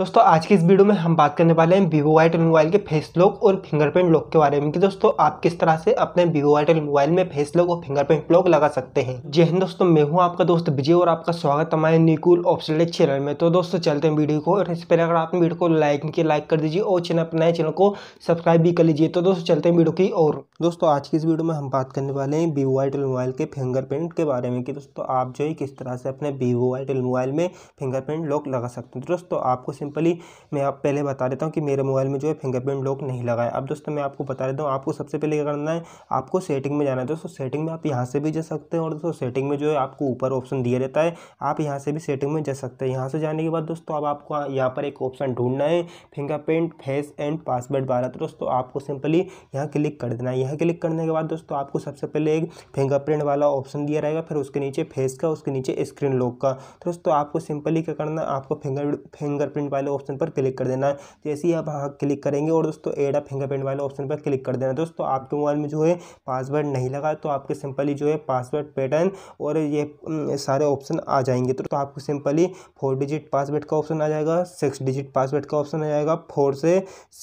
दोस्तों आज की इस वीडियो में हम बात करने वाले हैं वीवो वाई मोबाइल के फेस लॉक और फिंगरप्रिंट लॉक के बारे में कि दोस्तों आप किस तरह से अपने वीवो वाई मोबाइल में फेस लॉक और फिंगरप्रिंट लॉक लगा सकते हैं जय हिंद दोस्तों मैं हूं आपका दोस्त विजय और आपका स्वागत हमारे निकूल ऑप्शन चैनल में तो दोस्तों चलते हैं वीडियो को और इस पर अगर आपने वीडियो को लाइक नहीं लाइक कर दीजिए और चैनल अपने नए चैनल को सब्सक्राइब भी कर लीजिए तो दोस्तों चलते हैं वीडियो की और दोस्तों आज की इस वीडियो में हम बात करने वाले हैं वीवो वाई मोबाइल के फिंगरप्रिंट के बारे में कि दोस्तों आप जो है किस तरह से अपने वीवो वाई मोबाइल में फिंगरप्रिंट लॉक लगा सकते हैं दोस्तों आपको सिंपली मैं आप पहले बता देता हूँ कि मेरे मोबाइल में जो है फिंगरप्रिंट लॉक नहीं लगा है अब दोस्तों मैं आपको बता देता हूँ आपको सबसे पहले क्या करना है आपको सेटिंग में जाना है दोस्तों सेटिंग में आप यहाँ से भी जा सकते हैं और दोस्तों सेटिंग में जो है आपको ऊपर ऑप्शन दिया रहता है आप यहाँ से भी सेटिंग में जा सकते हैं यहाँ से जाने के बाद दोस्तों अब आपको यहाँ पर एक ऑप्शन ढूंढना है फिंगरप्रिंट फेस एंड पासवर्ड वाला तो दोस्तों आपको सिंपली यहाँ क्लिक कर देना है यहाँ क्लिक करने के बाद दोस्तों आपको सबसे पहले एक फिंगरप्रिंट वाला ऑप्शन दिया रहेगा फिर उसके नीचे फेस का उसके नीचे स्क्रीन लॉक का तो दोस्तों आपको सिंपली क्या करना है आपको फिंगर फिंगरप्रिंट फिंगरप्रिंट वाले ऑप्शन पर क्लिक कर देना जैसे ही आप हाँ क्लिक करेंगे और दोस्तों एड अ फिंगरप्रिंट वाले ऑप्शन पर क्लिक कर देना दोस्तों आपके मोबाइल में जो है पासवर्ड नहीं लगा तो आपके सिंपली जो है पासवर्ड पैटर्न और ये सारे ऑप्शन आ जाएंगे तो, तो आपको सिंपली फोर डिजिट पासवर्ड का ऑप्शन आ जाएगा सिक्स डिजिट पासवर्ड का ऑप्शन आ जाएगा फोर से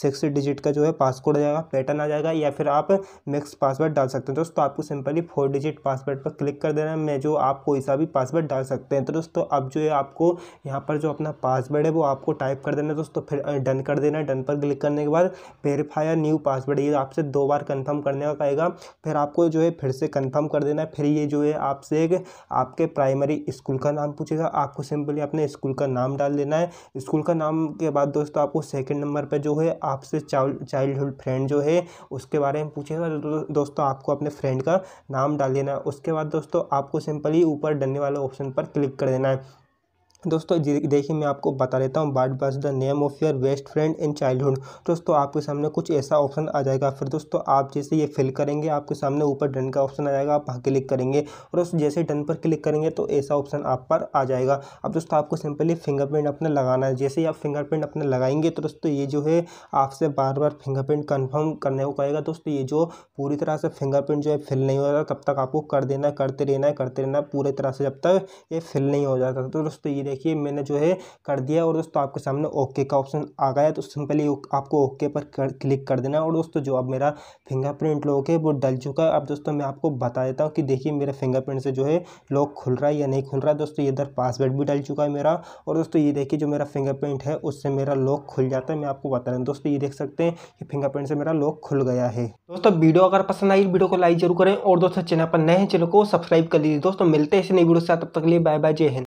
सिक्स डिजिट का जो है पासकोड आ जाएगा पैटर्न आ जाएगा या फिर आप मिक्स पासवर्ड डाल सकते हैं दोस्तों आपको सिंपली फोर डिजिट पासवर्ड पर क्लिक कर देना है मैं जो आप कोई सा भी पासवर्ड डाल सकते हैं तो दोस्तों अब जो है आपको यहाँ पर जो अपना पासवर्ड है वो आपको टाइप कर देना दोस्तों फिर डन कर देना डन पर क्लिक करने के बाद वेरीफाया न्यू पासवर्ड ये आपसे दो बार कन्फर्म करने का कहेगा फिर आपको जो है फिर से कन्फर्म कर देना है फिर ये जो है आपसे एक आपके प्राइमरी स्कूल का नाम पूछेगा आपको सिंपली अपने स्कूल का नाम डाल देना है स्कूल का नाम के बाद दोस्तों आपको सेकेंड नंबर पर जो है आपसे चाइल्डहुड फ्रेंड जो है उसके बारे में पूछेगा तो दोस्तों आपको अपने फ्रेंड का नाम डाल देना है उसके बाद दोस्तों आपको सिंपली ऊपर डनने वाले ऑप्शन पर क्लिक कर देना है दोस्तों देखिए मैं आपको बता देता हूँ what was the name of your best friend in childhood दोस्तों आपके सामने कुछ ऐसा ऑप्शन आ जाएगा फिर दोस्तों आप जैसे ये फिल करेंगे आपके सामने ऊपर डन का ऑप्शन आ जाएगा आप वहाँ क्लिक करेंगे और उस जैसे डन पर क्लिक करेंगे तो ऐसा ऑप्शन आप पर आ जाएगा अब दोस्तों आपको सिंपली फिंगरप्रिंट अपना लगाना है जैसे ही आप फिंगरप्रिंट अपना लगाएंगे तो दोस्तों ये जो है आपसे बार बार फिंगरप्रिंट कन्फर्म करने को कहेगा दोस्तों ये जो पूरी तरह से फिंगरप्रिंट जो है फिल नहीं हो जाता तब तक आपको कर देना करते रहना है करते रहना पूरी तरह से जब तक ये फिल नहीं हो जाता तो दोस्तों ये देखिए मैंने जो है कर दिया और दोस्तों आपके सामने ओके का ऑप्शन आ गया तो सिंपली आपको ओके पर कर, क्लिक कर देना और दोस्तों जो अब मेरा फिंगरप्रिंट लॉक है वो डल चुका है अब दोस्तों मैं आपको बता देता हूँ कि देखिए मेरे फिंगरप्रिंट से जो है लॉक खुल रहा है या नहीं खुल रहा है दोस्तों इधर पासवर्ड भी डल चुका है मेरा और दोस्तों ये देखिए जो मेरा फिंगरप्रिंट है उससे मेरा लॉक खुल जाता है मैं आपको बता रहा हूँ दोस्तों ये देख सकते हैं कि फिंगरप्रिंट से मेरा लॉक खुल गया है दोस्तों वीडियो अगर पसंद आई वीडियो को लाइक जरूर करें और दोस्तों चैनल पर नए चैनल को सब्सक्राइब कर लीजिए दोस्तों मिलते हैं ऐसे नई वीडियो से तब तक लिए बाय बाय जय हिंद